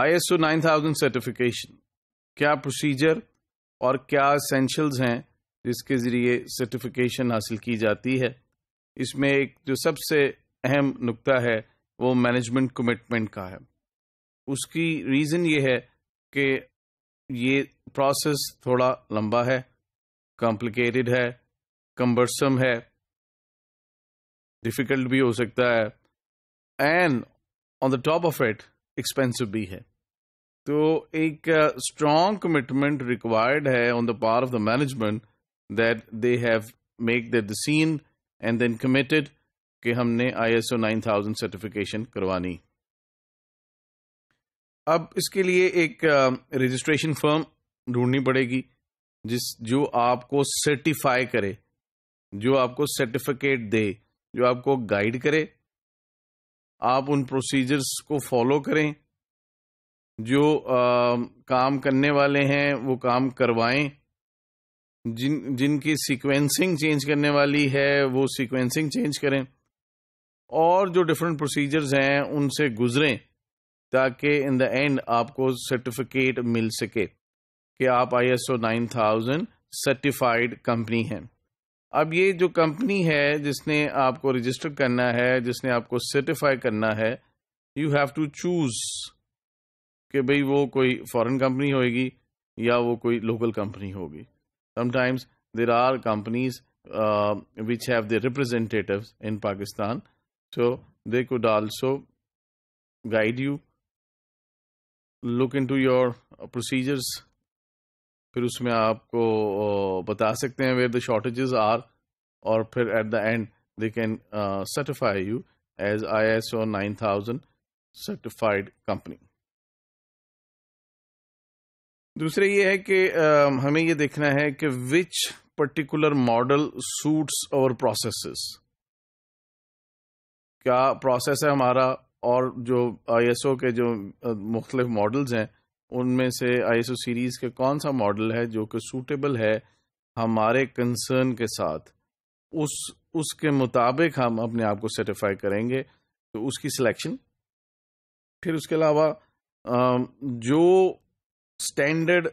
ISO 9000 certification क्या procedure और क्या एसेंशियल्स हैं जिसके ज़रिए सर्टिफिकेशन हासिल की जाती है इसमें एक जो सबसे अहम नुक्ता है वो मैनेजमेंट कमिटमेंट का है उसकी रीज़न ये है कि ये प्रोसेस थोड़ा लंबा है कॉम्प्लिकेटेड है कम्बरसम है डिफ़िकल्ट भी हो सकता है and on the top of it expensive भी है तो एक स्ट्रॉन्ग कमिटमेंट रिक्वायर्ड है on the part of the management that they have make the scene and then committed कि हमने आईएसओ 9000 सर्टिफिकेशन करवानी अब इसके लिए एक रजिस्ट्रेशन uh, फर्म ढूंढनी पड़ेगी जिस जो आपको सर्टिफाई करे जो आपको सर्टिफिकेट दे जो आपको गाइड करे आप उन प्रोसीजर्स को फॉलो करें जो आ, काम करने वाले हैं वो काम करवाएं जिन जिनकी सीक्वेंसिंग चेंज करने वाली है वो सीक्वेंसिंग चेंज करें और जो डिफरेंट प्रोसीजर्स हैं उनसे गुजरें ताकि इन द एंड आपको सर्टिफिकेट मिल सके कि आप आईएसओ 9000 सर्टिफाइड कंपनी हैं अब ये जो कंपनी है जिसने आपको रजिस्टर करना है जिसने आपको सर्टिफाई करना है यू हैव टू चूज कि भाई वो कोई फॉरेन कंपनी होगी या वो कोई लोकल कंपनी होगी sometimes there are companies which have the representative in Pakistan so they could also you look in to your procedures फिर उसमें आपको बता सकते हैं वेयर द शॉर्टेजेस आर और फिर at the end they can certify you as I S O nine thousand certified company दूसरे ये है कि uh, हमें ये देखना है कि विच पर्टिकुलर मॉडल सूट्स और प्रोसेसेस क्या प्रोसेस है हमारा और जो आईएसओ के जो मुख्तलिफ मॉडल्स हैं उनमें से आईएसओ सीरीज़ का कौन सा मॉडल है जो कि सूटेबल है हमारे कंसर्न के साथ उस उसके मुताबिक हम अपने आप को सर्टिफाई करेंगे तो उसकी सिलेक्शन फिर उसके अलावा जो स्टैंडर्ड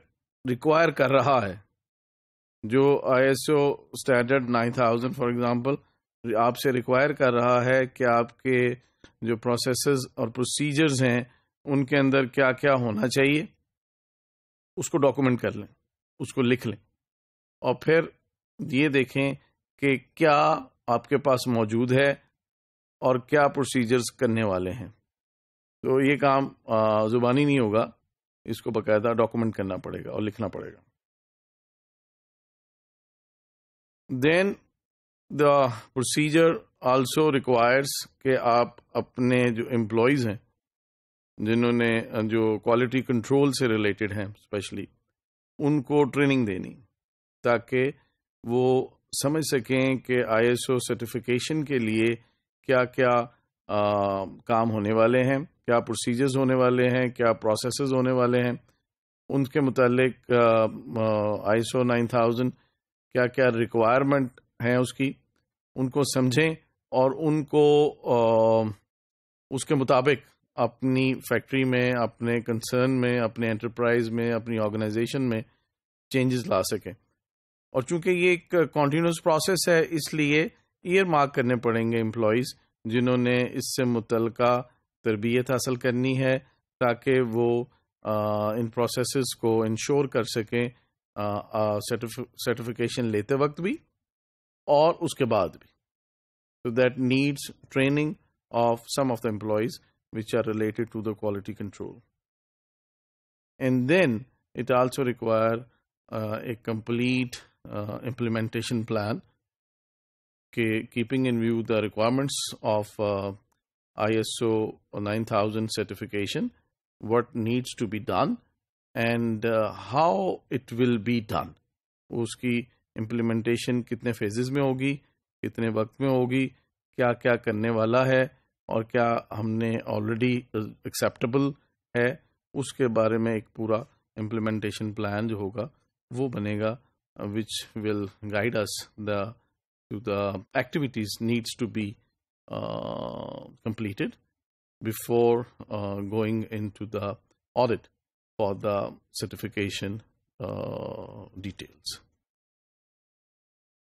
रिक्वायर कर रहा है जो आईएसओ स्टैंडर्ड 9000 फॉर एग्जांपल आपसे रिक्वायर कर रहा है कि आपके जो प्रोसेसेस और प्रोसीजर्स हैं उनके अंदर क्या क्या होना चाहिए उसको डॉक्यूमेंट कर लें उसको लिख लें और फिर ये देखें कि क्या आपके पास मौजूद है और क्या प्रोसीजर्स करने वाले हैं तो ये काम ज़ुबानी नहीं होगा इसको बकायदा डॉक्यूमेंट करना पड़ेगा और लिखना पड़ेगा then the procedure also requires के आप अपने जो एम्प्लॉयज़ हैं जिन्होंने जो क्वालिटी कंट्रोल से रिलेटेड हैं स्पेशली उनको ट्रेनिंग देनी ताकि वो समझ सकें कि आईएसओ सर्टिफिकेशन के लिए क्या क्या आ, काम होने वाले हैं क्या प्रोसीजर्स होने वाले हैं क्या प्रोसेसेस होने वाले हैं उनके मुतालिक आई एस नाइन थाउजेंड क्या क्या रिक्वायरमेंट हैं उसकी उनको समझें और उनको आ, उसके मुताबिक अपनी फैक्ट्री में अपने कंसर्न में अपने एंटरप्राइज में अपनी ऑर्गेनाइजेशन में चेंजेस ला सकें और चूंकि ये एक कॉन्टीन्यूस प्रोसेस है इसलिए ईयर मार्क करने पड़ेंगे एम्प्लॉयज़ जिन्होंने इससे मुतल तरबियत हासिल करनी है ताकि वो आ, इन प्रोसेस को इंश्योर कर सकें सर्टिफिकेशन लेते वक्त भी और उसके बाद भी so that needs training of some of the employees which are related to the quality control. And then it also require uh, a complete uh, implementation plan, keeping in view the requirements of uh, ISO 9000 certification, what needs to be done and uh, how it will be done. उसकी implementation कितने phases में होगी कितने वक्त में होगी क्या क्या करने वाला है और क्या हमने ऑलरेडी एक्सेप्टेबल है उसके बारे में एक पूरा इम्प्लीमेंटेशन प्लान जो होगा वो बनेगा which will guide us the to the activities needs to be completed before going in to the audit for the certification details.